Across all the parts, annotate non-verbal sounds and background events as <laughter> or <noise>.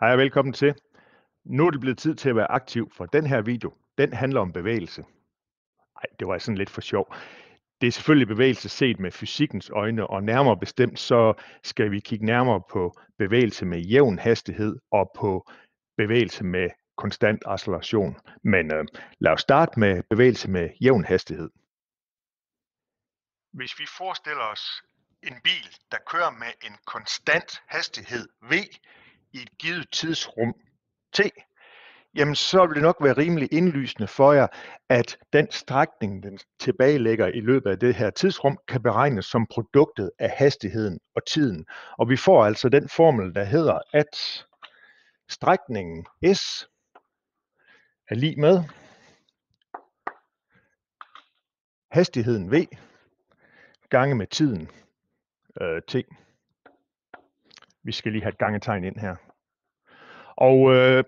Hej og velkommen til. Nu er det blevet tid til at være aktiv, for den her video, den handler om bevægelse. Nej, det var sådan lidt for sjov. Det er selvfølgelig bevægelse set med fysikkens øjne, og nærmere bestemt så skal vi kigge nærmere på bevægelse med jævn hastighed og på bevægelse med konstant acceleration. Men øh, lad os starte med bevægelse med jævn hastighed. Hvis vi forestiller os en bil, der kører med en konstant hastighed V, i et givet tidsrum t, jamen så vil det nok være rimelig indlysende for jer, at den strækning, den tilbagelægger i løbet af det her tidsrum, kan beregnes som produktet af hastigheden og tiden. Og vi får altså den formel, der hedder, at strækningen S er lige med hastigheden V gange med tiden øh, t. Vi skal lige have et gangetegn ind her. Og øh,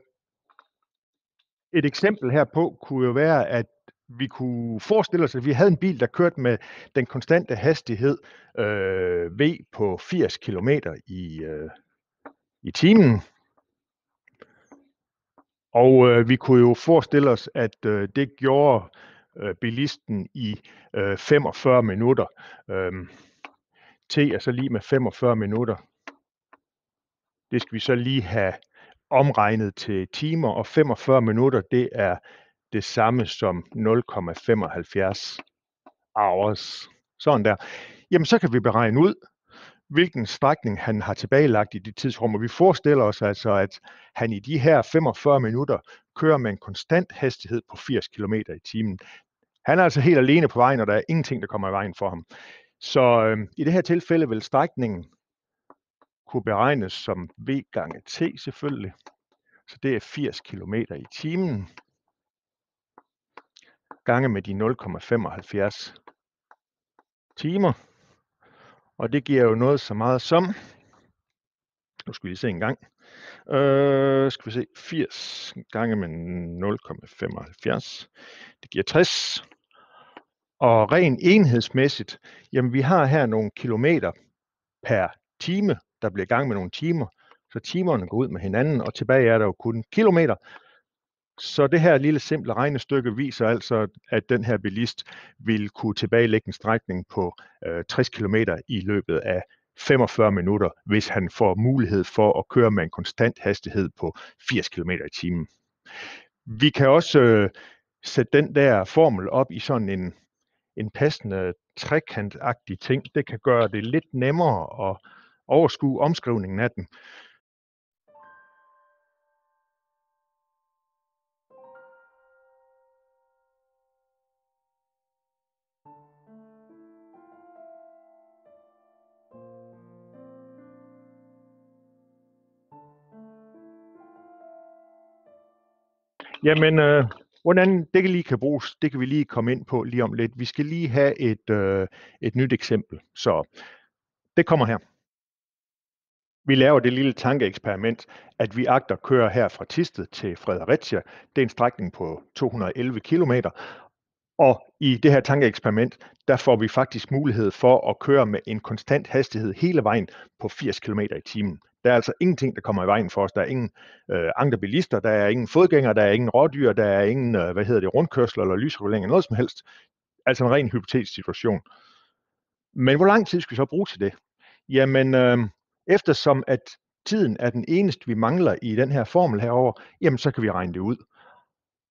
et eksempel herpå kunne jo være, at vi kunne forestille os, at vi havde en bil, der kørte med den konstante hastighed øh, V på 80 km i, øh, i timen. Og øh, vi kunne jo forestille os, at øh, det gjorde øh, bilisten i øh, 45 minutter. Øh, T er så lige med 45 minutter det skal vi så lige have omregnet til timer, og 45 minutter, det er det samme som 0,75 hours. Sådan der. Jamen, så kan vi beregne ud, hvilken strækning han har tilbagelagt i de tidsrum, og vi forestiller os altså, at han i de her 45 minutter kører med en konstant hastighed på 80 km i timen. Han er altså helt alene på vejen, og der er ingenting, der kommer i vejen for ham. Så øh, i det her tilfælde vil strækningen kunne beregnes som v gange t selvfølgelig. Så det er 80 km i timen gange med de 0,75 timer. Og det giver jo noget så meget som, nu skal vi se en gang, øh, skal vi se, 80 gange med 0,75, det giver 60. Og ren enhedsmæssigt, jamen vi har her nogle kilometer per time, der bliver gang med nogle timer, så timerne går ud med hinanden, og tilbage er der jo kun kilometer. Så det her lille simple regnestykke viser altså, at den her bilist vil kunne tilbagelægge en strækning på øh, 60 km i løbet af 45 minutter, hvis han får mulighed for at køre med en konstant hastighed på 80 km i timen. Vi kan også øh, sætte den der formel op i sådan en, en passende trekantagtig ting. Det kan gøre det lidt nemmere at overskue omskrivningen af den. Jamen, øh, hvordan det lige kan bruges, det kan vi lige komme ind på lige om lidt. Vi skal lige have et, øh, et nyt eksempel, så det kommer her. Vi laver det lille tankeeksperiment, at vi agter at køre her fra Tisted til Fredericia. Det er en strækning på 211 km, og i det her tankeeksperiment, der får vi faktisk mulighed for at køre med en konstant hastighed hele vejen på 80 km i timen. Der er altså ingenting, der kommer i vejen for os. Der er ingen øh, andre bilister, der er ingen fodgængere, der er ingen rådyr, der er ingen, øh, hvad hedder det, rundkørsler eller lysregulering eller noget som helst. Altså en ren hypotetisk situation. Men hvor lang tid skal vi så bruge til det? Jamen, øh, eftersom at tiden er den eneste, vi mangler i den her formel herover, jamen så kan vi regne det ud.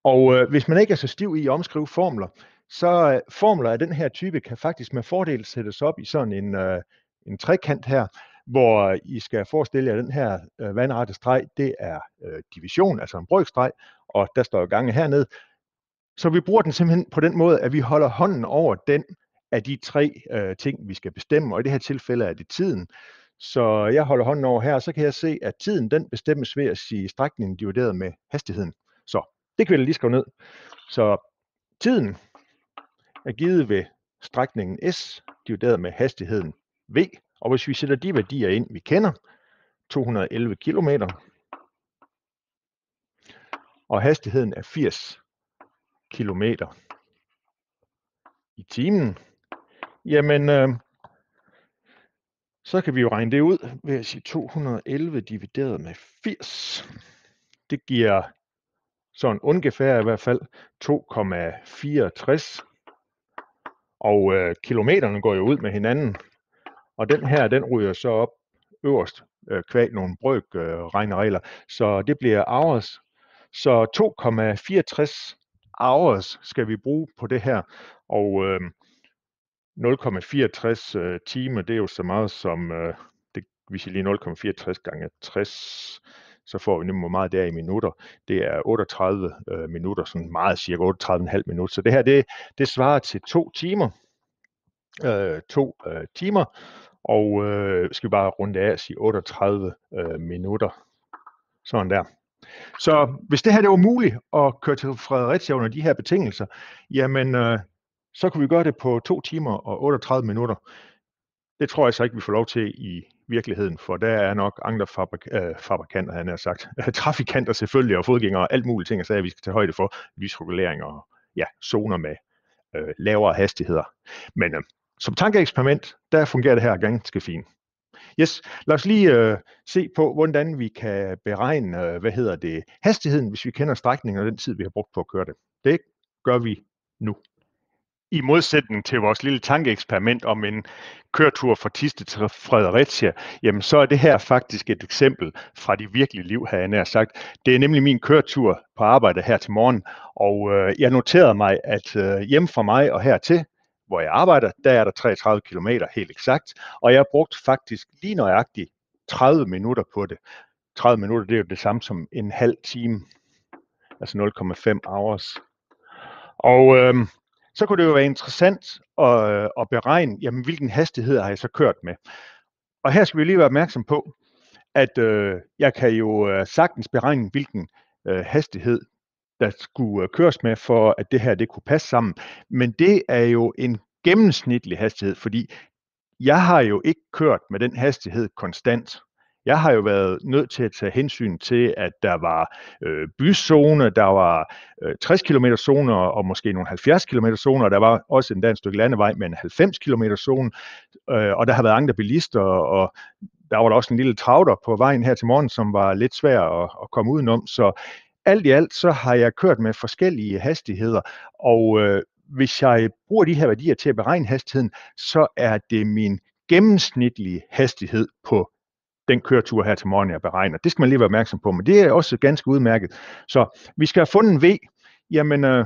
Og øh, hvis man ikke er så stiv i at omskrive formler, så øh, formler af den her type kan faktisk med fordel sættes op i sådan en, øh, en trekant her, hvor øh, I skal forestille jer, at den her øh, vandrette streg, det er øh, division, altså en brøkstreg, og der står jo gange hernede. Så vi bruger den simpelthen på den måde, at vi holder hånden over den af de tre øh, ting, vi skal bestemme, og i det her tilfælde er det tiden. Så jeg holder hånden over her, og så kan jeg se, at tiden den bestemmes ved at sige strækningen divideret med hastigheden. Så det kan vi lige skrive ned. Så tiden er givet ved strækningen S divideret med hastigheden V. Og hvis vi sætter de værdier ind, vi kender, 211 km, og hastigheden er 80 km i timen, jamen øh, så kan vi jo regne det ud ved at sige 211 divideret med 80. Det giver sådan ungefær i hvert fald 2,64. Og øh, kilometerne går jo ud med hinanden. Og den her, den ryger så op øverst øh, kvad nogle brøk øh, regneregler. Så det bliver hours. Så 2,64 hours skal vi bruge på det her. Og øh, 0,64 øh, timer, det er jo så meget som, øh, det, hvis jeg lige 0,64 gange 60, så får vi nemlig, hvor meget det er i minutter. Det er 38 øh, minutter, sådan meget cirka 38,5 minutter. Så det her, det, det svarer til to timer. Øh, to øh, timer. Og øh, skal vi bare runde af og sige 38 øh, minutter. Sådan der. Så hvis det her det var muligt at køre til Fredericia under de her betingelser, jamen øh, så kunne vi gøre det på 2 timer og 38 minutter. Det tror jeg så ikke, vi får lov til i virkeligheden, for der er nok andre fabrik- øh, fabrikanter, han har sagt, <laughs> trafikanter selvfølgelig og fodgængere og alt muligt ting, og så vi skal tage højde for lysregulering og ja, zoner med øh, lavere hastigheder. Men øh, som tankeeksperiment, der fungerer det her ganske fint. Yes, lad os lige øh, se på, hvordan vi kan beregne, øh, hvad hedder det, hastigheden, hvis vi kender strækningen og den tid, vi har brugt på at køre det. Det gør vi nu i modsætning til vores lille tankeeksperiment om en køretur fra Tiste til Fredericia, jamen så er det her faktisk et eksempel fra de virkelige liv, har jeg nær sagt. Det er nemlig min køretur på arbejde her til morgen, og øh, jeg noterede mig, at øh, hjemme fra mig og hertil, hvor jeg arbejder, der er der 33 km helt eksakt, og jeg har brugt faktisk lige nøjagtigt 30 minutter på det. 30 minutter, det er jo det samme som en halv time, altså 0,5 hours. Og øh, så kunne det jo være interessant at, øh, at beregne, jamen, hvilken hastighed har jeg så kørt med. Og her skal vi lige være opmærksom på, at øh, jeg kan jo øh, sagtens beregne, hvilken øh, hastighed der skulle øh, køres med, for at det her det kunne passe sammen. Men det er jo en gennemsnitlig hastighed, fordi jeg har jo ikke kørt med den hastighed konstant. Jeg har jo været nødt til at tage hensyn til, at der var øh, byzone, der var øh, 60 km zoner og måske nogle 70 km zoner, og der var også endda et stykke landevej med en 90 km zone, øh, og der har været andre bilister, og der var der også en lille travter på vejen her til morgen, som var lidt svær at, at komme udenom, så alt i alt så har jeg kørt med forskellige hastigheder, og øh, hvis jeg bruger de her værdier til at beregne hastigheden, så er det min gennemsnitlige hastighed på den køretur her til morgen, jeg beregner. Det skal man lige være opmærksom på, men det er også ganske udmærket. Så vi skal have fundet V. Jamen, øh,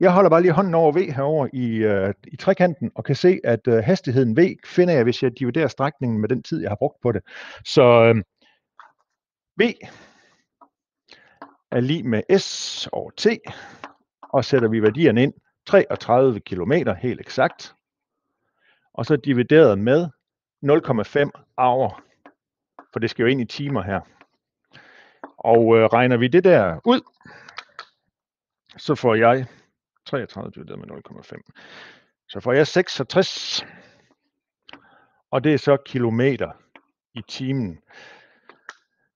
jeg holder bare lige hånden over V herover i, øh, i trekanten, og kan se, at øh, hastigheden V finder jeg, hvis jeg dividerer strækningen med den tid, jeg har brugt på det. Så øh, V er lige med S over T, og sætter vi værdierne ind, 33 km helt eksakt, og så divideret med 0,5 hour for det skal jo ind i timer her. Og øh, regner vi det der ud, så får jeg 33 med 0,5. Så får jeg 66, og det er så kilometer i timen.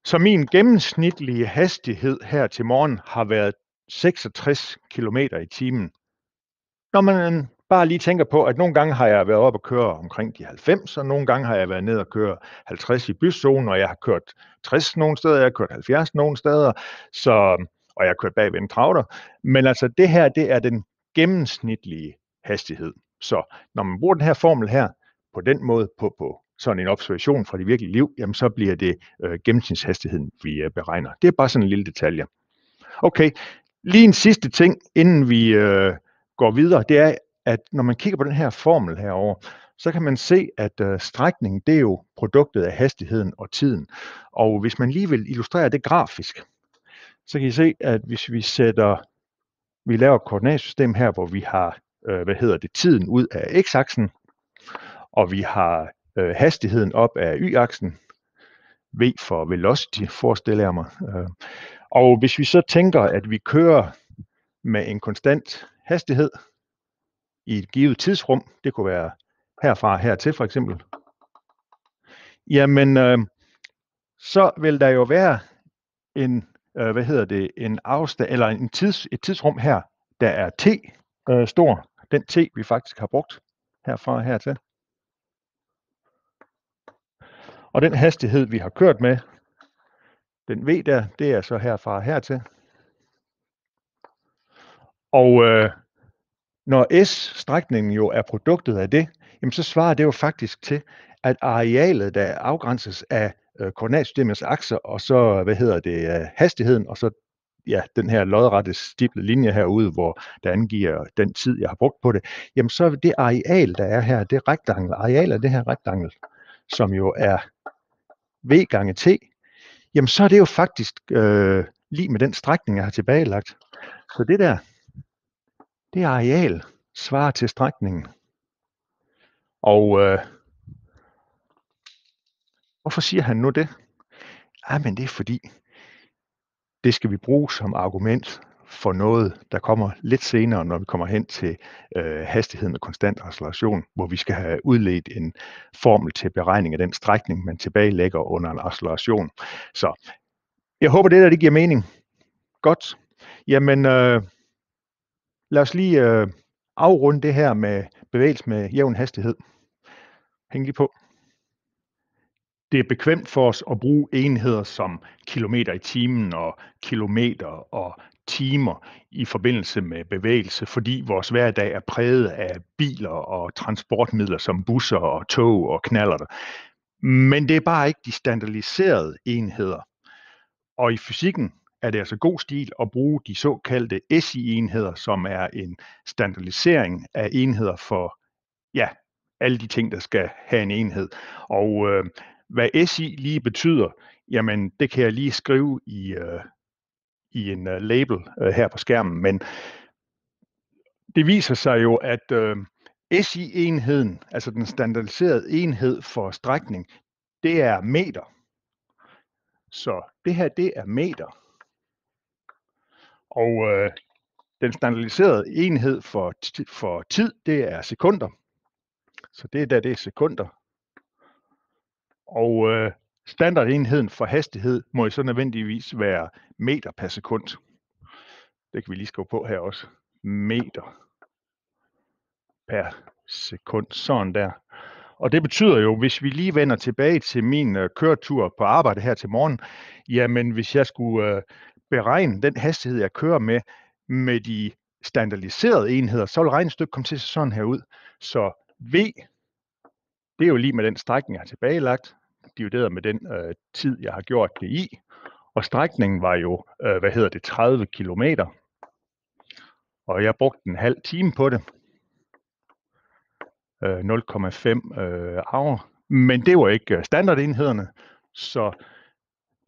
Så min gennemsnitlige hastighed her til morgen har været 66 km i timen. Når man bare lige tænker på, at nogle gange har jeg været op og køre omkring de 90, og nogle gange har jeg været ned og køre 50 i byzonen, og jeg har kørt 60 nogle steder, jeg har kørt 70 nogle steder, så, og jeg har kørt bag ved en trauter. Men altså det her, det er den gennemsnitlige hastighed. Så når man bruger den her formel her, på den måde på, på sådan en observation fra det virkelige liv, jamen så bliver det øh, gennemsnitshastigheden, vi øh, beregner. Det er bare sådan en lille detalje. Okay, lige en sidste ting, inden vi øh, går videre, det er, at når man kigger på den her formel herover, så kan man se, at øh, strækningen det er jo produktet af hastigheden og tiden. Og hvis man lige vil illustrere det grafisk, så kan I se, at hvis vi sætter, vi laver et koordinatsystem her, hvor vi har, øh, hvad hedder det, tiden ud af x-aksen, og vi har øh, hastigheden op af y-aksen, v for velocity, forestiller jeg mig. Øh, og hvis vi så tænker, at vi kører med en konstant hastighed, i et givet tidsrum, det kunne være herfra hertil for eksempel, jamen øh, så vil der jo være en, øh, hvad hedder det, en afstand, eller en tids, et tidsrum her, der er t øh, stor, den t vi faktisk har brugt herfra og hertil. Og den hastighed, vi har kørt med, den V der, det er så herfra og hertil. Og øh, når S-strækningen jo er produktet af det, jamen så svarer det jo faktisk til, at arealet, der afgrænses af øh, koordinatsystemets akser, og så, hvad hedder det, øh, hastigheden, og så ja, den her lodrette stiplede linje herude, hvor der angiver den tid, jeg har brugt på det, jamen så er det areal, der er her, det rektangel, areal af det her rektangel, som jo er v gange t, jamen så er det jo faktisk øh, lige med den strækning, jeg har tilbagelagt. Så det der, det areal svarer til strækningen. Og øh, hvorfor siger han nu det? Jamen det er fordi, det skal vi bruge som argument for noget, der kommer lidt senere, når vi kommer hen til øh, hastighed med konstant acceleration, hvor vi skal have udledt en formel til beregning af den strækning, man tilbagelægger under en acceleration. Så jeg håber, det der det giver mening. Godt. Jamen, øh, lad os lige øh, afrunde det her med bevægelse med jævn hastighed. Hæng lige på. Det er bekvemt for os at bruge enheder som kilometer i timen og kilometer og timer i forbindelse med bevægelse, fordi vores hverdag er præget af biler og transportmidler som busser og tog og knallerter. Men det er bare ikke de standardiserede enheder. Og i fysikken, er det altså god stil at bruge de såkaldte SI-enheder, som er en standardisering af enheder for ja, alle de ting, der skal have en enhed. Og øh, hvad SI lige betyder, jamen det kan jeg lige skrive i, øh, i en øh, label øh, her på skærmen, men det viser sig jo, at øh, SI-enheden, altså den standardiserede enhed for strækning, det er meter. Så det her, det er meter. Og øh, den standardiserede enhed for, for tid, det er sekunder. Så det er der, det er sekunder. Og øh, standardenheden for hastighed må jo så nødvendigvis være meter per sekund. Det kan vi lige skrive på her også. Meter per sekund. Sådan der. Og det betyder jo, hvis vi lige vender tilbage til min øh, køretur på arbejde her til morgen, jamen hvis jeg skulle øh, beregne den hastighed, jeg kører med, med de standardiserede enheder, så vil regnestykket komme til at se sådan her ud. Så V, det er jo lige med den strækning, jeg har tilbagelagt, divideret med den øh, tid, jeg har gjort det i. Og strækningen var jo, øh, hvad hedder det, 30 km. Og jeg brugte en halv time på det. Øh, 0,5 øh, hour. Men det var ikke øh, standardenhederne, så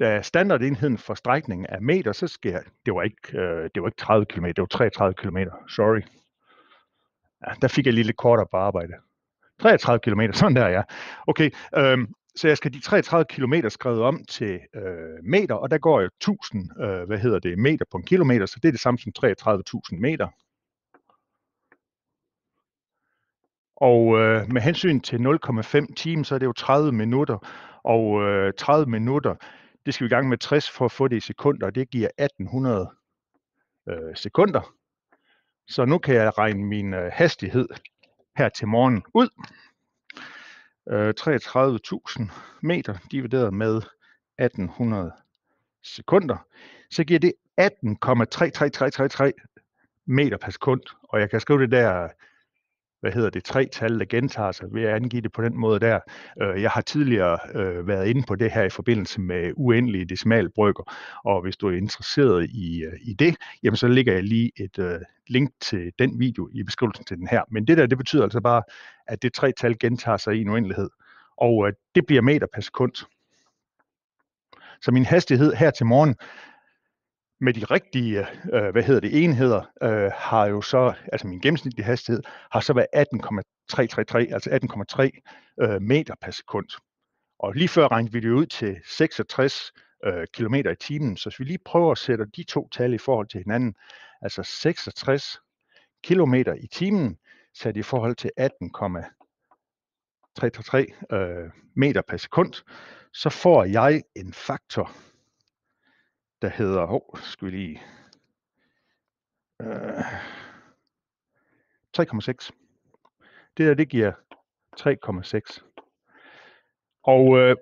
da standardenheden for strækningen er meter, så sker det var ikke, øh, det var ikke 30 km, det var 33 km. Sorry. Ja, der fik jeg lige lidt kortere på arbejde. 33 km, <laughs> sådan der ja. Okay, øhm, så jeg skal de 33 km skrevet om til øh, meter, og der går jo 1000, øh, hvad hedder det, meter på en kilometer, så det er det samme som 33.000 meter. Og øh, med hensyn til 0,5 timer, så er det jo 30 minutter, og øh, 30 minutter, det skal vi i gang med 60 for at få det i sekunder, og det giver 1800 øh, sekunder. Så nu kan jeg regne min øh, hastighed her til morgen ud. Øh, 33.000 meter divideret med 1800 sekunder. Så giver det 18,33333 meter per sekund. Og jeg kan skrive det der hvad hedder det, tre tal, der gentager sig ved at angive det på den måde der. Øh, jeg har tidligere øh, været inde på det her i forbindelse med uendelige decimalbrygger, og hvis du er interesseret i, øh, i det, jamen så ligger jeg lige et link til den video i beskrivelsen til den her. Men det der, det betyder altså bare, at det tre tal gentager sig i en uendelighed, og det bliver meter per sekund. Så min hastighed her til morgen, med de rigtige øh, hvad hedder det, enheder, øh, har jo så, altså min gennemsnitlige hastighed, har så været 18,333, altså 18,3 øh, meter per sekund. Og lige før regnede vi det ud til 66 øh, km i timen, så hvis vi lige prøver at sætte de to tal i forhold til hinanden, altså 66 km i timen sat i forhold til 18,333 øh, meter per sekund, så får jeg en faktor der hedder, hov, skal vi lige, øh, 3,6. Det der, det giver 3,6. Og øh,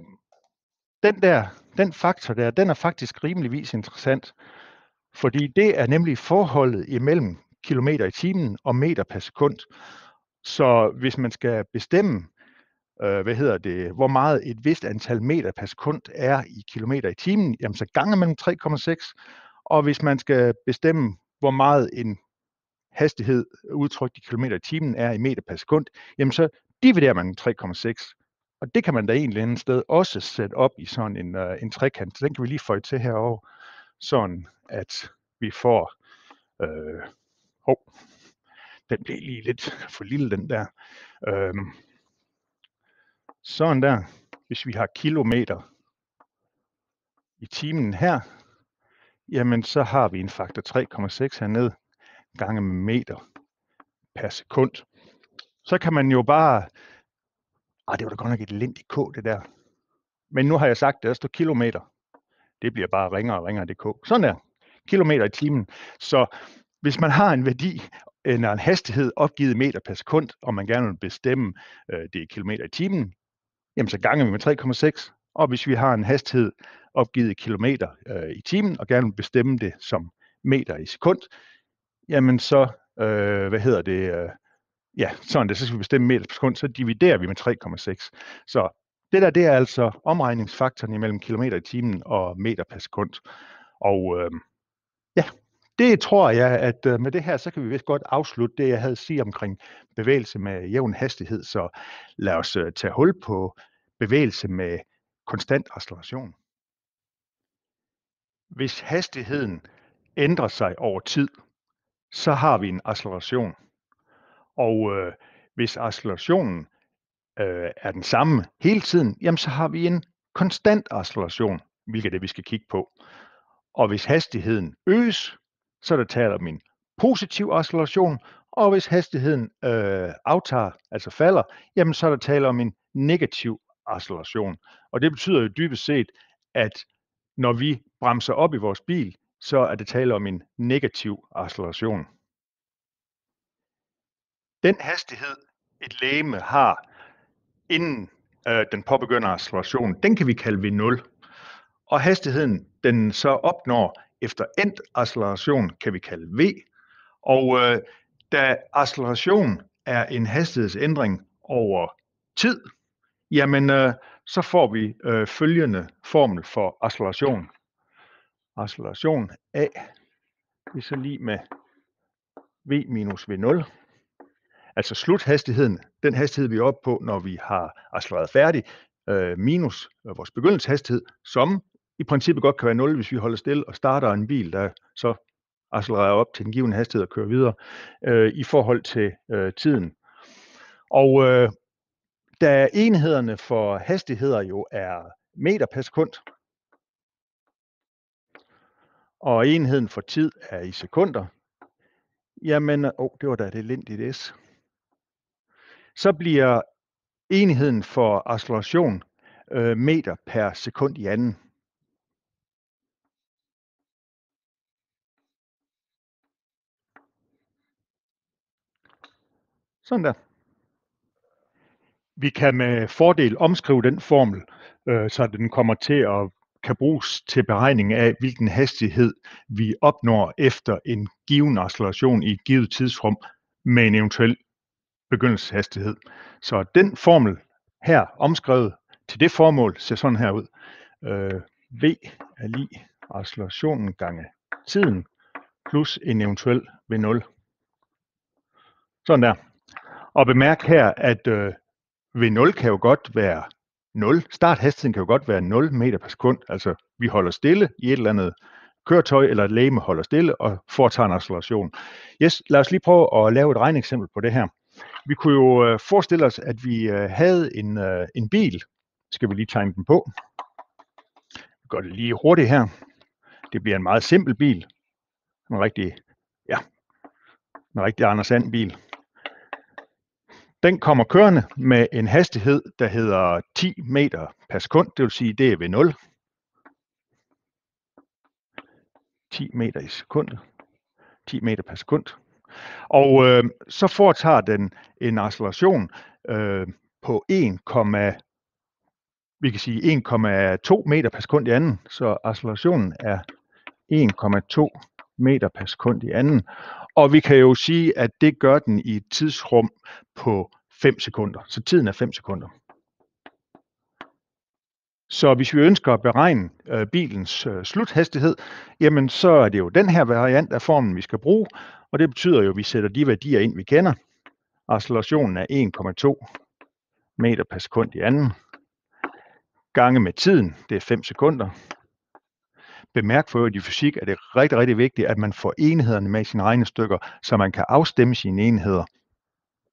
den der, den faktor der, den er faktisk rimeligvis interessant, fordi det er nemlig forholdet imellem kilometer i timen og meter per sekund. Så hvis man skal bestemme, øh, hvad hedder det, hvor meget et vist antal meter per sekund er i kilometer i timen, jamen så ganger man 3,6, og hvis man skal bestemme, hvor meget en hastighed udtrykt i kilometer i timen er i meter per sekund, jamen så dividerer man 3,6. Og det kan man da egentlig andet sted også sætte op i sådan en, øh, en trekant. Så den kan vi lige få til herovre, sådan at vi får... Øh, oh, den blev lige lidt for lille, den der. Øh, sådan der. Hvis vi har kilometer i timen her, jamen så har vi en faktor 3,6 hernede gange med meter per sekund. Så kan man jo bare... Ah, det var da godt nok et lindigt K, det der. Men nu har jeg sagt, at der står kilometer. Det bliver bare ringere og ringere, det K. Sådan der. Kilometer i timen. Så hvis man har en værdi eller en hastighed opgivet meter per sekund, og man gerne vil bestemme, øh, det er kilometer i timen, jamen så ganger vi med 3,6, og hvis vi har en hastighed opgivet i kilometer øh, i timen, og gerne vil bestemme det som meter i sekund, jamen så, øh, hvad hedder det, øh, ja, sådan det, så skal vi bestemme meter per sekund, så dividerer vi med 3,6. Så det der, det er altså omregningsfaktoren imellem kilometer i timen og meter per sekund. Og øh, ja, det tror jeg, at øh, med det her, så kan vi vist godt afslutte det, jeg havde at sige omkring bevægelse med jævn hastighed. Så lad os øh, tage hul på bevægelse med konstant acceleration. Hvis hastigheden ændrer sig over tid, så har vi en acceleration. Og øh, hvis accelerationen øh, er den samme hele tiden, jamen så har vi en konstant acceleration, hvilket er det, vi skal kigge på. Og hvis hastigheden øges, så er der tale om en positiv oscillation, og hvis hastigheden øh, aftager, altså falder, jamen så er der tale om en negativ oscillation. Og det betyder jo dybest set, at når vi bremser op i vores bil, så er det tale om en negativ oscillation. Den hastighed, et lægeme har, inden øh, den påbegynder oscillation, den kan vi kalde V0. Og hastigheden, den så opnår, efter endt acceleration kan vi kalde v. Og øh, da acceleration er en hastighedsændring over tid, jamen øh, så får vi øh, følgende formel for acceleration. Acceleration A, det er så lige med v minus v0. Altså sluthastigheden, den hastighed vi er oppe på, når vi har accelereret færdig, øh, minus øh, vores begyndelseshastighed, som i princippet godt kan være 0, hvis vi holder stille og starter en bil, der så accelererer op til den givende hastighed og kører videre øh, i forhold til øh, tiden. Og øh, da enhederne for hastigheder jo er meter per sekund, og enheden for tid er i sekunder, jamen, åh, oh, det var da et lindigt S. Så bliver enheden for acceleration øh, meter per sekund i anden. Sådan der. Vi kan med fordel omskrive den formel, øh, så den kommer til at kan bruges til beregning af, hvilken hastighed vi opnår efter en given acceleration i et givet tidsrum med en eventuel begyndelseshastighed. Så den formel her omskrevet til det formål ser sådan her ud. Øh, v er lige accelerationen gange tiden plus en eventuel V0. Sådan der. Og bemærk her, at øh, V0 kan jo godt være 0. Starthastigheden kan jo godt være 0 meter per sekund. Altså, vi holder stille i et eller andet køretøj eller et læge holder stille og foretager en acceleration. Yes, lad os lige prøve at lave et regneeksempel på det her. Vi kunne jo øh, forestille os, at vi øh, havde en, øh, en bil. Skal vi lige tegne den på? Vi gør det lige hurtigt her. Det bliver en meget simpel bil. En rigtig, ja, en rigtig Anders Sand bil. Den kommer kørende med en hastighed, der hedder 10 meter per sekund, det vil sige, det er ved 0. 10 meter i sekundet. 10 meter per sekund. Og øh, så foretager den en acceleration øh, på 1, vi kan sige 1,2 meter per sekund i anden, så accelerationen er 1,2 meter per sekund i anden. Og vi kan jo sige, at det gør den i et tidsrum på 5 sekunder. Så tiden er 5 sekunder. Så hvis vi ønsker at beregne øh, bilens øh, sluthastighed, jamen så er det jo den her variant af formen, vi skal bruge, og det betyder jo, at vi sætter de værdier ind, vi kender. Accelerationen er 1,2 meter per sekund i anden, gange med tiden, det er 5 sekunder, Bemærk for øvrigt i fysik, at det er rigtig, rigtig vigtigt, at man får enhederne med sine egne stykker, så man kan afstemme sine enheder.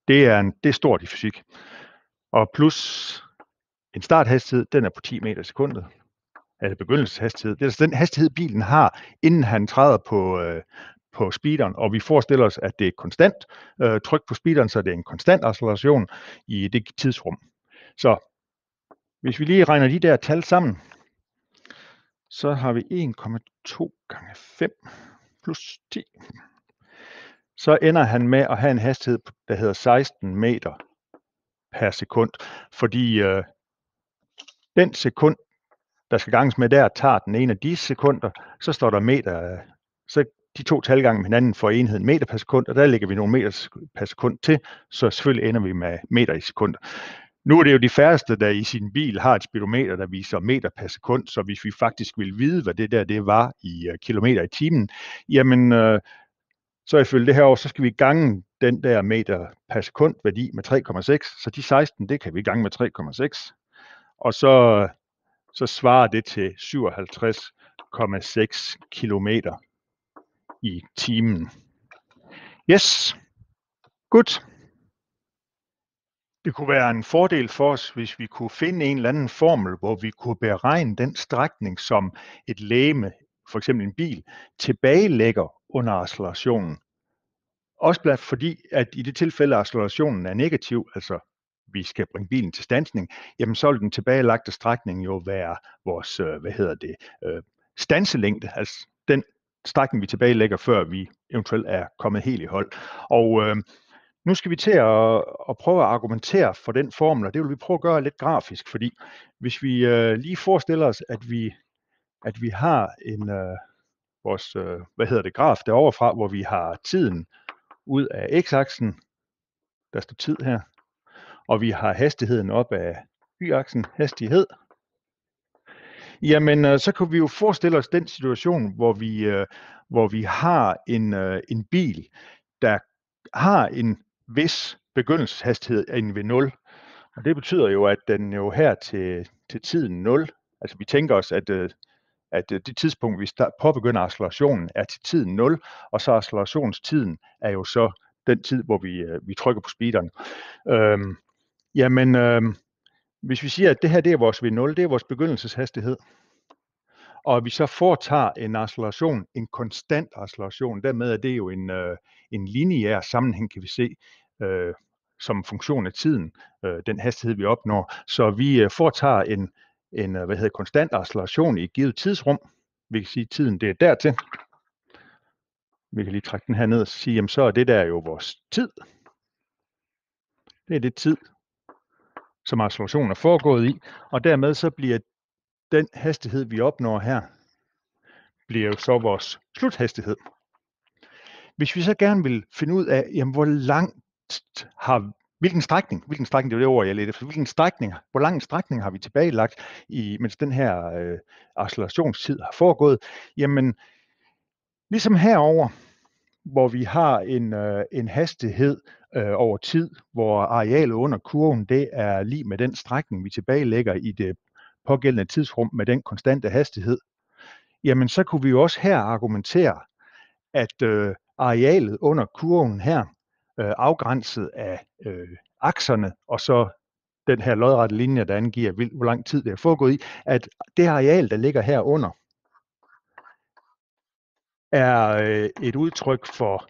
Det er, en, det er stort i fysik. Og plus en starthastighed, den er på 10 meter i sekundet. Altså begyndelseshastighed. Det er altså den hastighed, bilen har, inden han træder på, øh, på speederen, og vi forestiller os, at det er konstant øh, tryk på speederen, så det er en konstant acceleration i det tidsrum. Så hvis vi lige regner de der tal sammen, så har vi 1,2 gange 5 plus 10. Så ender han med at have en hastighed, der hedder 16 meter per sekund, fordi øh, den sekund, der skal ganges med der, tager den ene af de sekunder, så står der meter, så de to tal gange med hinanden får enheden meter per sekund, og der lægger vi nogle meter per sekund til, så selvfølgelig ender vi med meter i sekunder. Nu er det jo de færreste, der i sin bil har et speedometer, der viser meter per sekund, så hvis vi faktisk vil vide, hvad det der det var i uh, kilometer i timen, jamen uh, så ifølge det her år, så skal vi gange den der meter per sekund værdi med 3,6, så de 16, det kan vi gange med 3,6, og så, så svarer det til 57,6 kilometer i timen. Yes, godt. Det kunne være en fordel for os, hvis vi kunne finde en eller anden formel, hvor vi kunne beregne den strækning, som et læme, for eksempel en bil, tilbagelægger under accelerationen. Også blandt fordi, at i det tilfælde, at accelerationen er negativ, altså vi skal bringe bilen til stansning, jamen så vil den tilbagelagte strækning jo være vores, øh, hvad hedder det, øh, stanselængde, altså den strækning, vi tilbagelægger, før vi eventuelt er kommet helt i hold. Og øh, nu skal vi til at, at prøve at argumentere for den formel, og det vil vi prøve at gøre lidt grafisk, fordi hvis vi øh, lige forestiller os, at vi, at vi har en, øh, vores, øh, hvad hedder det, graf derovre fra, hvor vi har tiden ud af x-aksen, der står tid her, og vi har hastigheden op af y-aksen, hastighed, Jamen, øh, så kunne vi jo forestille os den situation, hvor vi, øh, hvor vi har en, øh, en bil, der har en hvis begyndelseshastighed er ved 0. Og det betyder jo, at den jo her til, til tiden 0, altså vi tænker os, at, øh, at øh, det tidspunkt, vi start, påbegynder accelerationen, er til tiden 0, og så accelerationstiden er jo så den tid, hvor vi, øh, vi trykker på speederen. Øhm, jamen, øhm, hvis vi siger, at det her det er vores V0, det er vores begyndelseshastighed, og vi så foretager en acceleration, en konstant acceleration. Dermed er det jo en, øh, en lineær sammenhæng, kan vi se, øh, som funktion af tiden, øh, den hastighed, vi opnår. Så vi øh, foretager en, en øh, hvad hedder, konstant acceleration i et givet tidsrum. Vi kan sige, at tiden det er dertil. Vi kan lige trække den her ned og sige, jamen så er det der jo vores tid. Det er det tid, som accelerationen er foregået i, og dermed så bliver den hastighed, vi opnår her, bliver jo så vores sluthastighed. Hvis vi så gerne vil finde ud af, jamen, hvor langt har, hvilken strækning, hvilken strækning, det er det ord, jeg leder efter, hvilken strækning, hvor lang strækning har vi tilbagelagt, i, mens den her øh, accelerationstid har foregået, jamen, ligesom herover, hvor vi har en, øh, en hastighed øh, over tid, hvor arealet under kurven det er lige med den strækning, vi tilbagelægger i det pågældende tidsrum med den konstante hastighed, jamen så kunne vi jo også her argumentere, at øh, arealet under kurven her, øh, afgrænset af øh, akserne, og så den her lodrette linje, der angiver, hvor lang tid det er foregået i, at det areal, der ligger herunder, er øh, et udtryk for,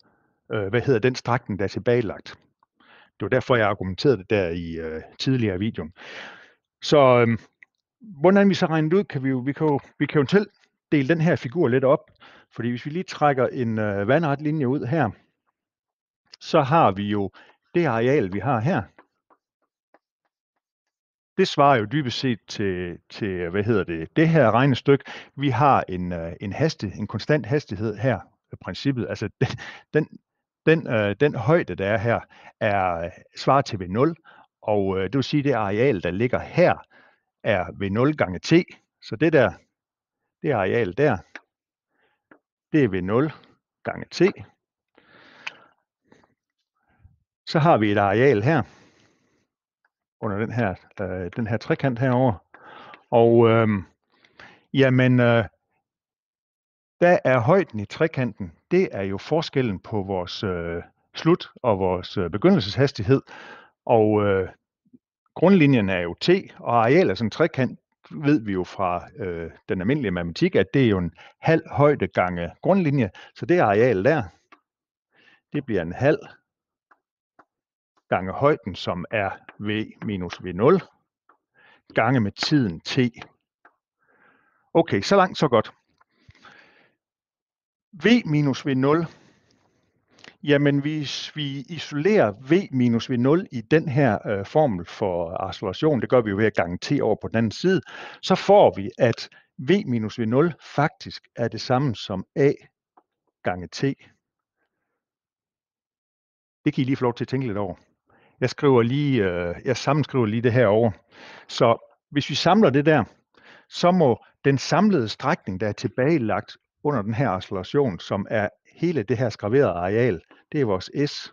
øh, hvad hedder den strækning, der er tilbagelagt. Det var derfor, jeg argumenterede det der i øh, tidligere videoen. Så øh, hvordan vi så regner det ud, kan vi jo, vi kan jo, vi kan jo selv dele den her figur lidt op. Fordi hvis vi lige trækker en øh, vandret linje ud her, så har vi jo det areal, vi har her. Det svarer jo dybest set til, til hvad hedder det, det her regnestykke. Vi har en, øh, en, haste, en konstant hastighed her, i princippet. Altså den, den, den, øh, den højde, der er her, er svarer til ved 0, og øh, det vil sige, det areal, der ligger her, er ved 0 gange t, så det der, det areal der, det er ved 0 gange t. Så har vi et areal her, under den her, øh, den her trekant herover. Og øh, jamen, øh, der er højden i trekanten, det er jo forskellen på vores øh, slut og vores øh, begyndelseshastighed. Og øh, grundlinjen er jo t, og areal er sådan en trekant, ved vi jo fra øh, den almindelige matematik, at det er jo en halv højde gange grundlinje, så det areal der, det bliver en halv gange højden, som er v minus v0, gange med tiden t. Okay, så langt, så godt. v minus v0 jamen hvis vi isolerer V minus V0 i den her øh, formel for acceleration, det gør vi jo ved at gange t over på den anden side, så får vi, at V minus V0 faktisk er det samme som A gange t. Det kan I lige få lov til at tænke lidt over. Jeg skriver lige, øh, jeg sammenskriver lige det her over. Så hvis vi samler det der, så må den samlede strækning, der er tilbagelagt under den her acceleration, som er hele det her skraverede areal, det er vores S.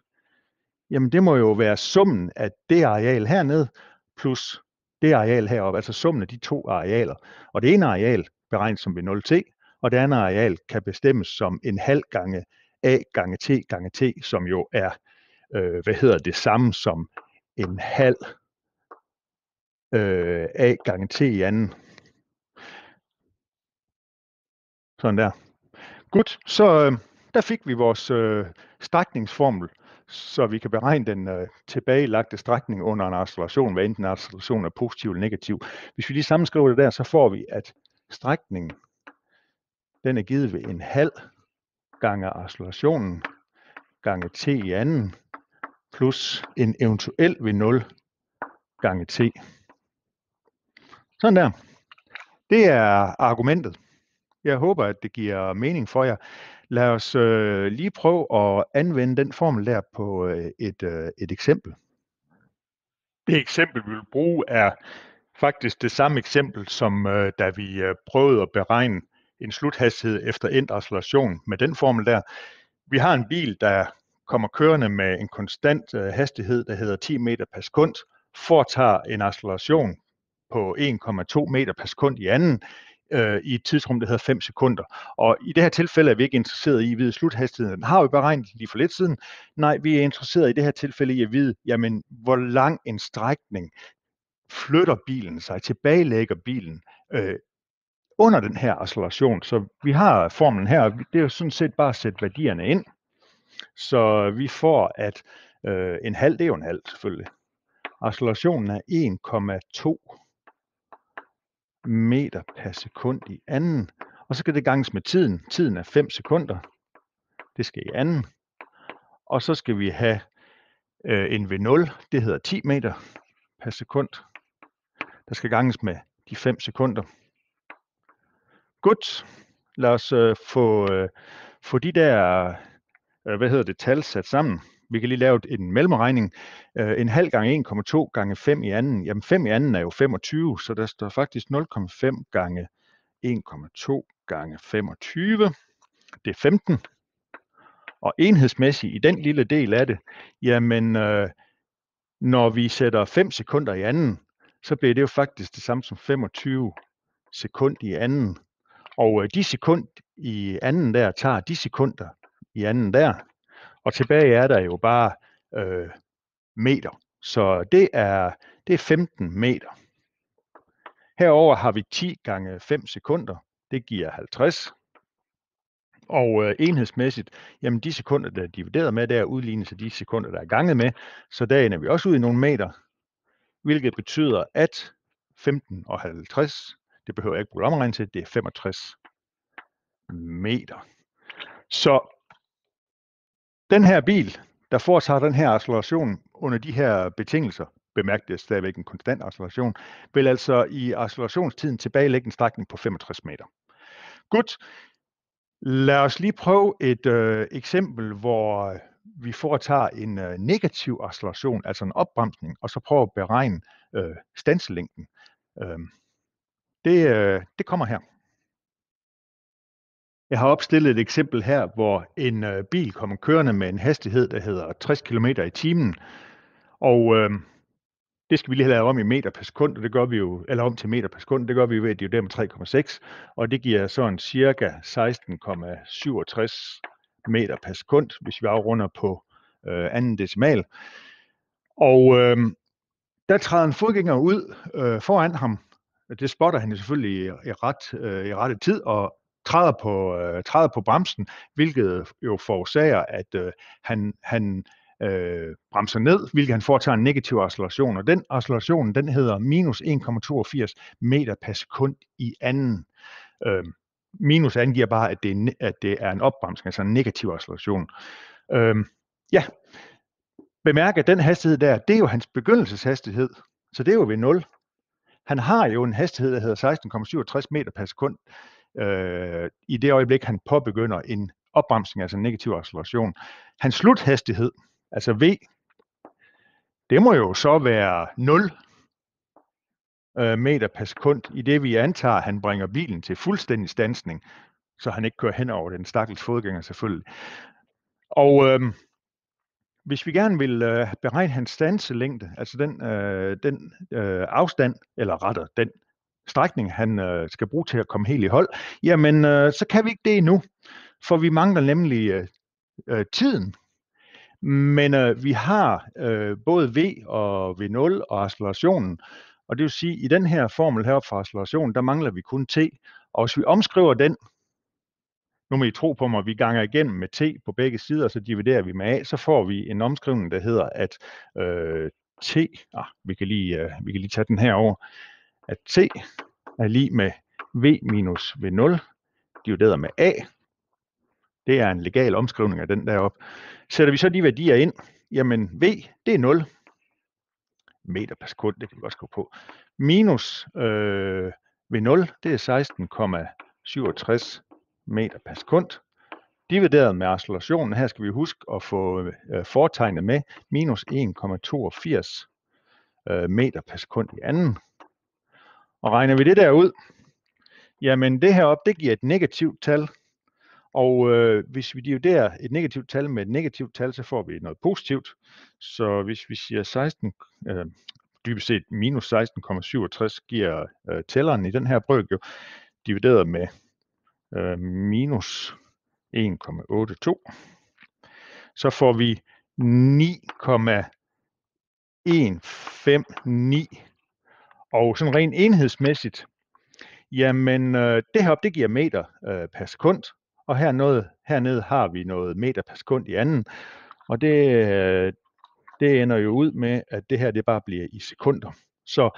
Jamen det må jo være summen af det areal hernede, plus det areal heroppe, altså summen af de to arealer. Og det ene areal beregnes som ved 0t, og det andet areal kan bestemmes som en halv gange a gange t gange t, som jo er, øh, hvad hedder det, samme som en halv øh, a gange t i anden. Sådan der. Godt, så øh, der fik vi vores øh, strækningsformel, så vi kan beregne den øh, tilbagelagte strækning under en acceleration, hvad enten accelerationen er positiv eller negativ. Hvis vi lige sammenskriver det der, så får vi, at strækningen den er givet ved en halv gange accelerationen gange t i anden plus en eventuel ved 0 gange t. Sådan der. Det er argumentet. Jeg håber, at det giver mening for jer. Lad os øh, lige prøve at anvende den formel der på øh, et, øh, et eksempel. Det eksempel, vi vil bruge, er faktisk det samme eksempel, som øh, da vi øh, prøvede at beregne en sluthastighed efter endt acceleration med den formel der. Vi har en bil, der kommer kørende med en konstant øh, hastighed, der hedder 10 meter per sekund, foretager en acceleration på 1,2 meter per sekund i anden, øh, i et tidsrum, der hedder 5 sekunder. Og i det her tilfælde er vi ikke interesseret i at vide sluthastigheden. Har vi beregnet lige for lidt siden? Nej, vi er interesseret i det her tilfælde i at vide, jamen, hvor lang en strækning flytter bilen sig, tilbagelægger bilen øh, under den her acceleration. Så vi har formlen her, og det er jo sådan set bare at sætte værdierne ind. Så vi får, at øh, en halv, det er jo en halv selvfølgelig. Accelerationen er 1,2 meter per sekund i anden. Og så skal det ganges med tiden. Tiden er 5 sekunder. Det skal i anden. Og så skal vi have øh, en V0. Det hedder 10 meter per sekund. Der skal ganges med de 5 sekunder. Godt. Lad os øh, få, øh, få de der, øh, hvad hedder det, tal sat sammen vi kan lige lave en mellemregning, øh, en halv gange 1,2 gange 5 i anden, jamen 5 i anden er jo 25, så der står faktisk 0,5 gange 1,2 gange 25, det er 15. Og enhedsmæssigt i den lille del af det, jamen øh, når vi sætter 5 sekunder i anden, så bliver det jo faktisk det samme som 25 sekund i anden. Og øh, de sekund i anden der tager de sekunder i anden der, og tilbage er der jo bare øh, meter. Så det er, det er 15 meter. Herover har vi 10 gange 5 sekunder. Det giver 50. Og øh, enhedsmæssigt, jamen de sekunder, der er divideret med, der udlignes af de sekunder, der er ganget med. Så der ender vi også ud i nogle meter, hvilket betyder, at 15 og 50, det behøver jeg ikke bruge omregnet til, det er 65 meter. Så den her bil, der foretager den her acceleration under de her betingelser, bemærk det er stadigvæk en konstant acceleration, vil altså i accelerationstiden lægge en strækning på 65 meter. Godt. Lad os lige prøve et øh, eksempel, hvor øh, vi foretager en øh, negativ acceleration, altså en opbremsning, og så prøver at beregne øh, stanslængden. Øh, det, øh, det kommer her. Jeg har opstillet et eksempel her, hvor en øh, bil kommer kørende med en hastighed, der hedder 60 km i timen. Og øh, det skal vi lige have lavet om i meter per sekund, og det gør vi jo, eller om til meter per sekund, det gør vi ved at der med 3,6, og det giver sådan cirka 16,67 meter per sekund, hvis vi afrunder på øh, anden decimal. Og øh, der træder en fodgænger ud øh, foran ham, det spotter han selvfølgelig i, i, ret, øh, i rette tid, og træder på, øh, træder på bremsen, hvilket jo forårsager, at øh, han, han øh, bremser ned, hvilket han foretager en negativ acceleration, og den acceleration, den hedder minus 1,82 meter per sekund i anden. Øh, minus angiver bare, at det, er, at det er en opbremsning, altså en negativ acceleration. Øh, ja, bemærk, at den hastighed der, det er jo hans begyndelseshastighed, så det er jo ved 0. Han har jo en hastighed, der hedder 16,67 meter per sekund øh, i det øjeblik, han påbegynder en opbremsning, altså en negativ acceleration. Hans sluthastighed, altså V, det må jo så være 0 øh, meter per sekund, i det vi antager, at han bringer bilen til fuldstændig stansning, så han ikke kører hen over den stakkels fodgænger selvfølgelig. Og øh, hvis vi gerne vil øh, beregne hans stanselængde, altså den, øh, den øh, afstand, eller retter, den strækning, han øh, skal bruge til at komme helt i hold, jamen øh, så kan vi ikke det endnu, for vi mangler nemlig øh, øh, tiden. Men øh, vi har øh, både V og V0 og accelerationen, og det vil sige, at i den her formel her for accelerationen, der mangler vi kun t. Og hvis vi omskriver den, nu må I tro på mig, vi ganger igennem med t på begge sider, så dividerer vi med a, så får vi en omskrivning, der hedder, at øh, t, ah, vi, kan lige, øh, vi kan lige tage den her over, at t er lige med v minus v0 divideret med a. Det er en legal omskrivning af den derop. Sætter vi så de værdier ind, jamen v, det er 0 meter per sekund, det kan vi godt skrive på. Minus øh, v0, det er 16,67 meter per sekund divideret med accelerationen. Her skal vi huske at få øh, fortegnet med minus 1,82 øh, meter per sekund i anden og regner vi det der ud, jamen det her op, det giver et negativt tal. Og øh, hvis vi dividerer et negativt tal med et negativt tal, så får vi noget positivt. Så hvis vi siger 16, øh, dybest set minus 16,67 giver øh, tælleren i den her brøk jo divideret med øh, minus 1,82, så får vi 9,159 og sådan rent enhedsmæssigt, jamen øh, det heroppe, det giver meter øh, per sekund, og her noget, hernede har vi noget meter per sekund i anden, og det, øh, det ender jo ud med, at det her det bare bliver i sekunder. Så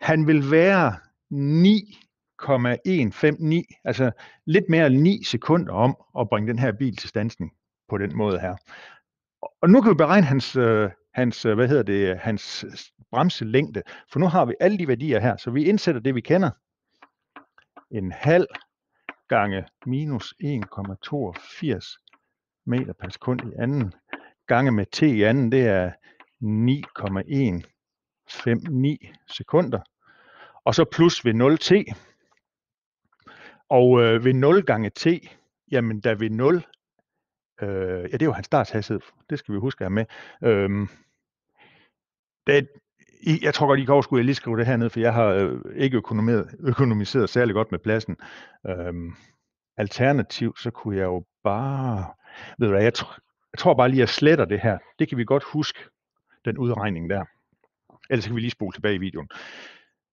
han vil være 9,159, altså lidt mere end 9 sekunder om at bringe den her bil til standsning på den måde her. Og nu kan vi beregne hans, øh, hans øh, hvad hedder det, hans bremselængde. For nu har vi alle de værdier her, så vi indsætter det, vi kender. En halv gange minus 1,82 meter per sekund i anden, gange med t i anden, det er 9,159 sekunder. Og så plus ved 0t. Og øh, ved 0 gange t, jamen da ved 0, øh, ja det er jo hans starthastighed, det skal vi huske at have med. Øh, det, i, jeg tror godt, I går skulle jeg lige skrive det her ned, for jeg har øh, ikke økonomiseret særlig godt med pladsen. Øhm, alternativt, så kunne jeg jo bare... Ved du hvad, jeg, tr- jeg tror bare lige, at jeg sletter det her. Det kan vi godt huske, den udregning der. Ellers kan vi lige spole tilbage i videoen.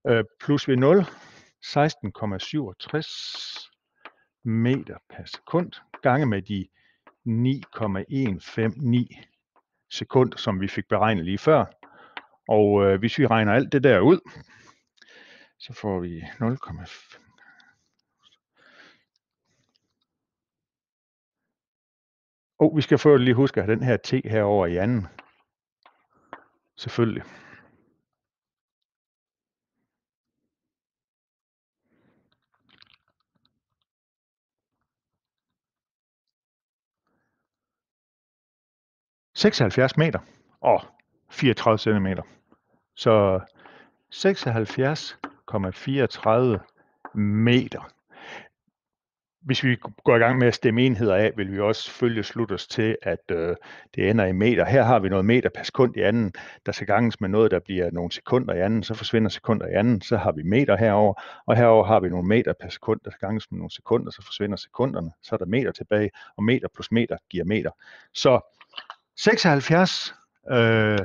Øh, plus ved 0, 16,67 meter per sekund, gange med de 9,159 sekund, som vi fik beregnet lige før, og øh, hvis vi regner alt det der ud, så får vi 0,5. Oh, vi skal få lige huske at have den her t herover i anden. Selvfølgelig. ...76 meter. Åh, 34 cm. Så 76,34 meter. Hvis vi går i gang med at stemme enheder af, vil vi også følge os til, at øh, det ender i meter. Her har vi noget meter per sekund i anden, der skal ganges med noget, der bliver nogle sekunder i anden, så forsvinder sekunder i anden, så har vi meter herover, og herover har vi nogle meter per sekund, der skal ganges med nogle sekunder, så forsvinder sekunderne, så er der meter tilbage, og meter plus meter giver meter. Så 76 øh,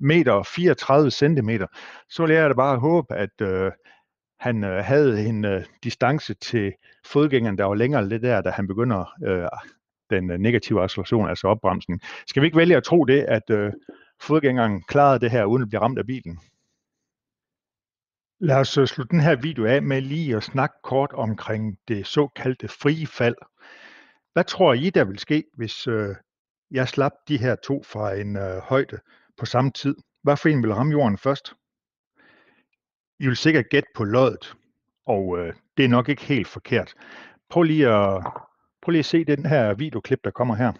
meter og 34 centimeter, så vil jeg da bare håbe, at øh, han øh, havde en øh, distance til fodgængeren, der var længere lidt det der, da han begynder øh, den øh, negative acceleration, altså opbremsen. Skal vi ikke vælge at tro det, at øh, fodgængeren klarede det her, uden at blive ramt af bilen? Lad os øh, slutte den her video af med lige at snakke kort omkring det såkaldte frie fald. Hvad tror I, der vil ske, hvis øh, jeg slap de her to fra en øh, højde på samme tid. Hvad for en vil ramme jorden først? I vil sikkert gætte på loddet, og øh, det er nok ikke helt forkert. Prøv lige, at, prøv lige at se den her videoklip, der kommer her.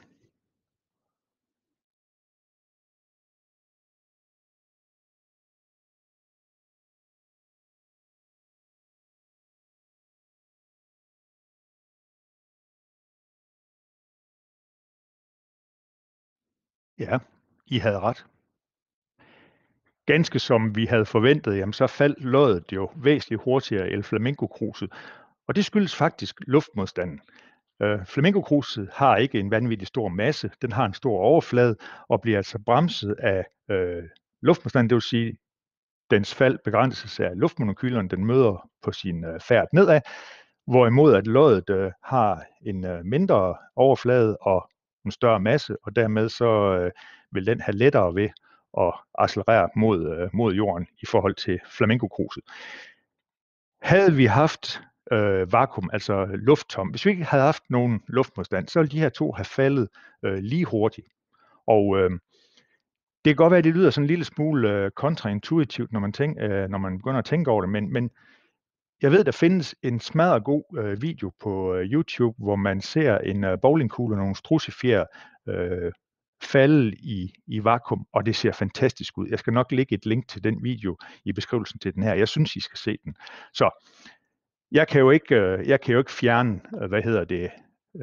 Ja, I havde ret ganske som vi havde forventet, jamen så faldt loddet jo væsentligt hurtigere i Flamenco-kruset. Og det skyldes faktisk luftmodstanden. Øh, Flamenco-kruset har ikke en vanvittig stor masse, den har en stor overflade og bliver altså bremset af øh, luftmodstanden, det vil sige, dens fald begrænses af luftmonokylerne, den møder på sin øh, færd nedad, hvorimod at loddet øh, har en øh, mindre overflade og en større masse, og dermed så øh, vil den have lettere ved at accelerere mod, øh, mod jorden i forhold til flamingokruset. Havde vi haft øh, vakuum, altså lufttom, hvis vi ikke havde haft nogen luftmodstand, så ville de her to have faldet øh, lige hurtigt. Og øh, det kan godt være, at det lyder sådan en lille smule øh, kontraintuitivt, når man, tænk, øh, når man begynder at tænke over det, men, men jeg ved, der findes en smadret god øh, video på øh, YouTube, hvor man ser en øh, bowlingkugle og nogle strusifjer øh, falde i, i vakuum, og det ser fantastisk ud. Jeg skal nok lægge et link til den video i beskrivelsen til den her. Jeg synes, I skal se den. Så jeg kan jo ikke, øh, jeg kan jo ikke fjerne, øh, hvad hedder det,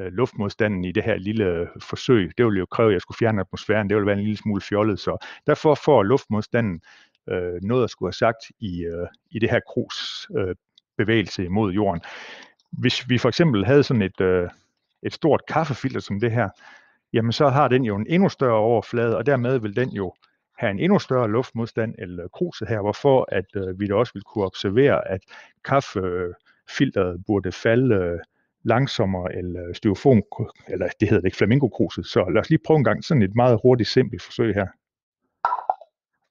øh, luftmodstanden i det her lille forsøg. Det ville jo kræve, at jeg skulle fjerne atmosfæren. Det ville være en lille smule fjollet. Så derfor får luftmodstanden øh, noget at skulle have sagt i, øh, i det her krus øh, bevægelse imod jorden. Hvis vi for eksempel havde sådan et, øh, et stort kaffefilter som det her, jamen så har den jo en endnu større overflade, og dermed vil den jo have en endnu større luftmodstand eller kruset her, hvorfor at øh, vi da også vil kunne observere, at kaffefilteret burde falde øh, langsommere eller styrofon, eller det hedder det ikke, flamingokruset. Så lad os lige prøve en gang sådan et meget hurtigt, simpelt forsøg her.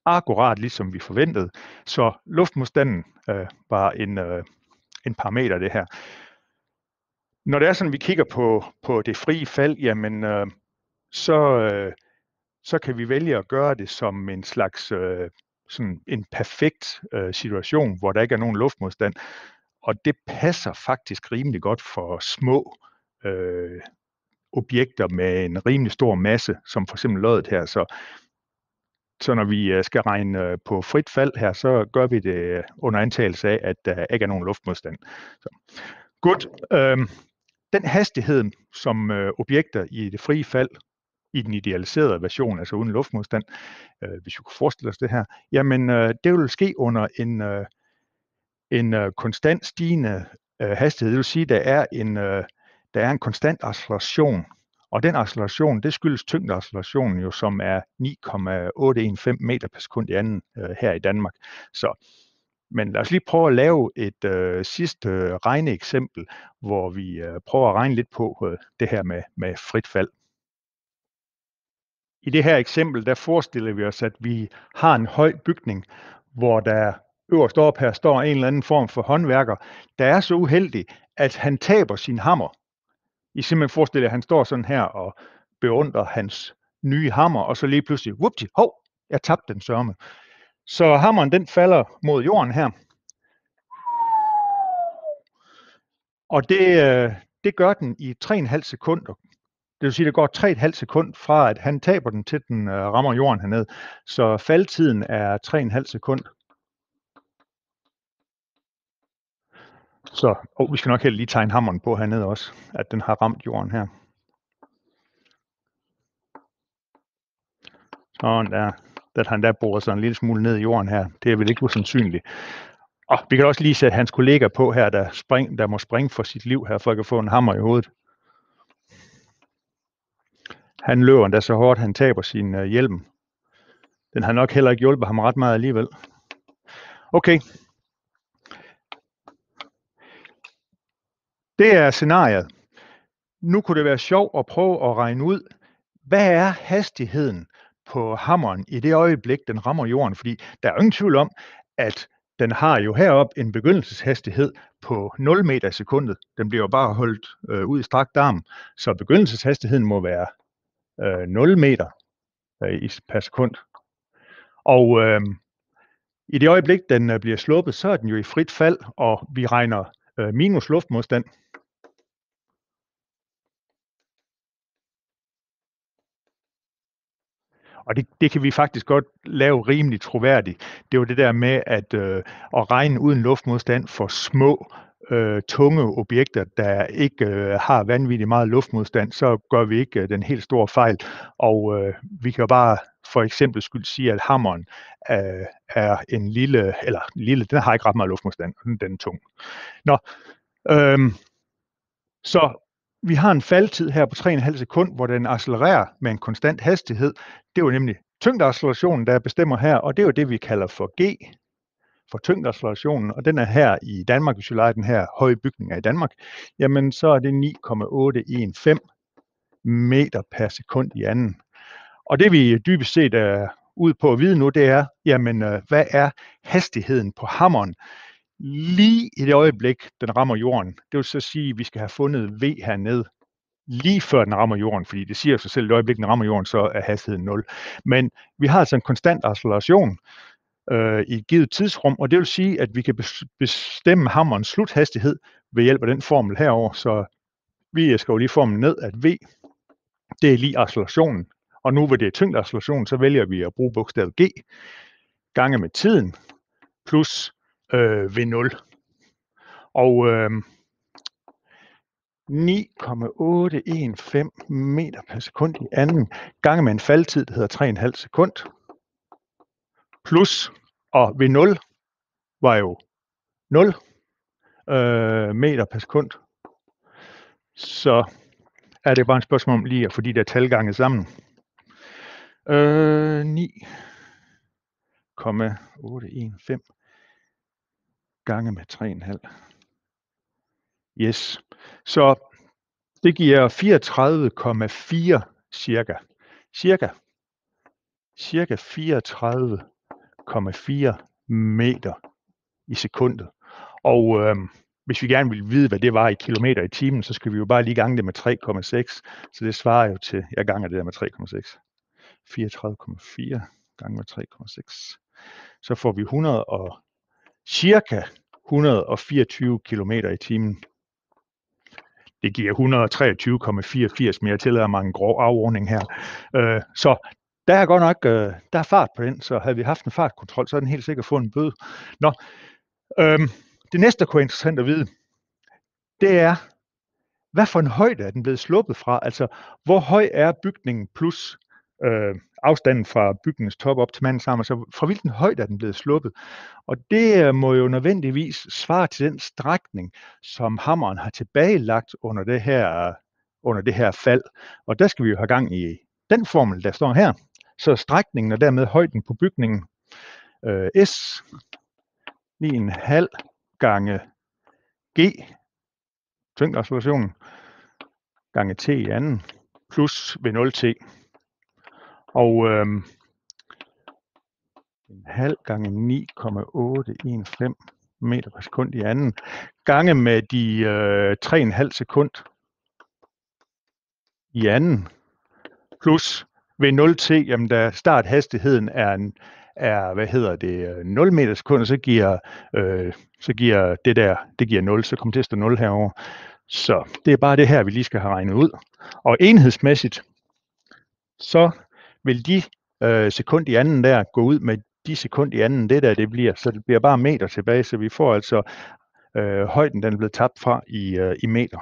Akkurat ligesom vi forventede. Så luftmodstanden øh, var en, øh, en parameter det her. Når det er sådan, at vi kigger på, på det frie fald, jamen øh, så, øh, så kan vi vælge at gøre det som en slags øh, sådan en perfekt øh, situation, hvor der ikke er nogen luftmodstand. Og det passer faktisk rimelig godt for små øh, objekter med en rimelig stor masse, som for eksempel lødet her. Så, så når vi øh, skal regne øh, på frit fald her, så gør vi det øh, under antagelse af, at der ikke er nogen luftmodstand. Så. Godt. Øhm, den hastighed, som øh, objekter i det frie fald i den idealiserede version, altså uden luftmodstand, øh, hvis vi kunne forestille os det her, jamen øh, det vil ske under en, øh, en øh, konstant stigende øh, hastighed. Det vil sige, der er en, øh, der er en konstant acceleration, og den acceleration, det skyldes tyngdeaccelerationen jo, som er 9,815 meter per sekund i anden øh, her i Danmark. Så, men lad os lige prøve at lave et øh, sidste øh, regneeksempel, hvor vi øh, prøver at regne lidt på øh, det her med, med frit fald. I det her eksempel, der forestiller vi os, at vi har en høj bygning, hvor der øverst op her står en eller anden form for håndværker, der er så uheldig, at han taber sin hammer. I simpelthen forestiller, at han står sådan her og beundrer hans nye hammer, og så lige pludselig, whoopty, hov, jeg tabte den sørme. Så hammeren den falder mod jorden her. Og det, øh, det gør den i 3,5 sekunder. Det vil sige, at der går 3,5 sekund fra, at han taber den, til den øh, rammer jorden hernede. Så faldtiden er 3,5 sekund. Så oh, vi skal nok helt lige tegne hammeren på hernede også, at den har ramt jorden her. Sådan der. Den han der bruger sådan en lille smule ned i jorden her. Det er vel ikke usandsynligt. Og vi kan også lige sætte hans kollega på her, der, spring, der må springe for sit liv her, for at få en hammer i hovedet. Han løber endda så hårdt, han taber sin øh, hjelm. Den har nok heller ikke hjulpet ham ret meget alligevel. Okay. Det er scenariet. Nu kunne det være sjovt at prøve at regne ud, hvad er hastigheden på hammeren i det øjeblik, den rammer jorden? Fordi der er ingen tvivl om, at den har jo herop en begyndelseshastighed på 0 meter i sekundet. Den bliver jo bare holdt øh, ud i strakt arm, så begyndelseshastigheden må være øh, 0 meter øh, i, per sekund. Og øh, i det øjeblik, den øh, bliver sluppet, så er den jo i frit fald, og vi regner øh, minus luftmodstand. Og det, det kan vi faktisk godt lave rimelig troværdigt. Det er jo det der med at, øh, at regne uden luftmodstand for små øh, tunge objekter, der ikke øh, har vanvittigt meget luftmodstand, så gør vi ikke øh, den helt store fejl. Og øh, vi kan bare for eksempel skulle sige, at hammeren øh, er en lille, eller lille, den har ikke ret meget luftmodstand, den, den er tung. Nå, øh, så vi har en faldtid her på 3,5 sekund, hvor den accelererer med en konstant hastighed. Det er jo nemlig tyngdeaccelerationen, der bestemmer her, og det er jo det, vi kalder for G for tyngdeaccelerationen, og den er her i Danmark, hvis vi leger den her høje bygning er i Danmark, jamen så er det 9,815 meter per sekund i anden. Og det vi dybest set er ud på at vide nu, det er, jamen øh, hvad er hastigheden på hammeren? lige i det øjeblik, den rammer jorden. Det vil så sige, at vi skal have fundet V hernede, lige før den rammer jorden, fordi det siger sig selv, at i det øjeblik, den rammer jorden, så er hastigheden 0. Men vi har altså en konstant acceleration, øh, i et givet tidsrum, og det vil sige, at vi kan bestemme hammerens sluthastighed ved hjælp af den formel herover. Så vi skriver lige formelen ned, at v, det er lige accelerationen. Og nu ved det er tyngdeacceleration, så vælger vi at bruge bogstavet g gange med tiden plus øh, v0. Og øh, 9,815 meter per sekund i anden gange med en faldtid, der hedder 3,5 sekund plus og v 0 var jo 0 øh, meter per sekund. Så er det bare et spørgsmål om lige at få de der tal gange sammen. Øh, 9,815 gange med 3,5. Yes. Så det giver 34,4 cirka. Cirka. Cirka 34 2,4 meter i sekundet. Og øhm, hvis vi gerne vil vide, hvad det var i kilometer i timen, så skal vi jo bare lige gange det med 3,6. Så det svarer jo til, jeg ganger det der med 3,6. 34,4 gange med 3,6. Så får vi 100 og cirka 124 km i timen. Det giver 123,84, men jeg tillader mig en grov afordning her. Øh, så der er godt nok øh, der er fart på den, så havde vi haft en fartkontrol, så havde den helt sikkert fået en bøde. Nå, øhm, det næste, der kunne være interessant at vide, det er, hvad for en højde er den blevet sluppet fra? Altså, hvor høj er bygningen plus øh, afstanden fra bygningens top op til mandens arm? Altså, fra hvilken højde er den blevet sluppet? Og det øh, må jo nødvendigvis svare til den strækning, som hammeren har tilbagelagt under det her, under det her fald. Og der skal vi jo have gang i den formel, der står her. Så strækningen og dermed højden på bygningen øh, S 9,5 gange G, tyngdeaccelerationen, gange T i anden, plus ved 0T. Og øh, en halv gange 9,815 meter per sekund i anden, gange med de øh, 3,5 sekund i anden, plus ved 0T, jamen da starthastigheden er en, er, hvad hedder det, 0 øh, meter sekund, så giver, øh, så giver det der, det giver 0, så kommer det til at stå 0 herover. Så det er bare det her, vi lige skal have regnet ud. Og enhedsmæssigt, så vil de øh, sekund i anden der gå ud med de sekund i anden, det der det bliver, så det bliver bare meter tilbage, så vi får altså øh, højden, den er blevet tabt fra i, øh, i meter.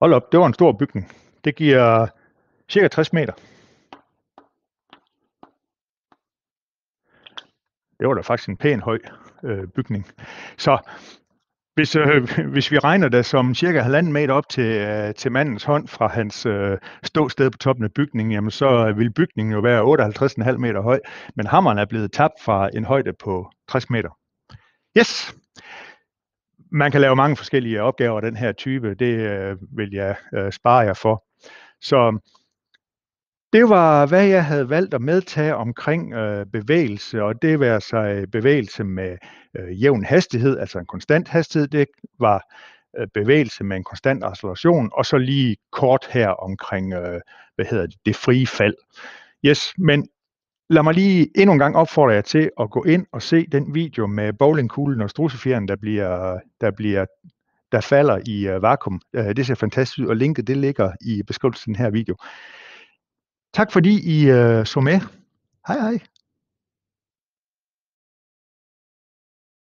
Hold op, det var en stor bygning. Det giver cirka 60 meter. Det var da faktisk en pæn høj øh, bygning. Så hvis, øh, hvis vi regner det som cirka halvanden meter op til, øh, til mandens hånd fra hans øh, ståsted på toppen af bygningen, jamen så øh, vil bygningen jo være 58,5 meter høj, men hammeren er blevet tabt fra en højde på 60 meter. Yes! man kan lave mange forskellige opgaver af den her type. Det øh, vil jeg øh, spare jer for. Så det var, hvad jeg havde valgt at medtage omkring øh, bevægelse, og det var så bevægelse med øh, jævn hastighed, altså en konstant hastighed. Det var øh, bevægelse med en konstant acceleration, og så lige kort her omkring, øh, hvad hedder det, det frie fald. Yes, men Lad mig lige endnu en gang opfordre jer til at gå ind og se den video med bowlingkuglen og strusefjeren, der bliver, der bliver der falder i øh, vakuum. Øh, det ser fantastisk ud, og linket det ligger i beskrivelsen af den her video. Tak fordi I øh, så med. Hej hej.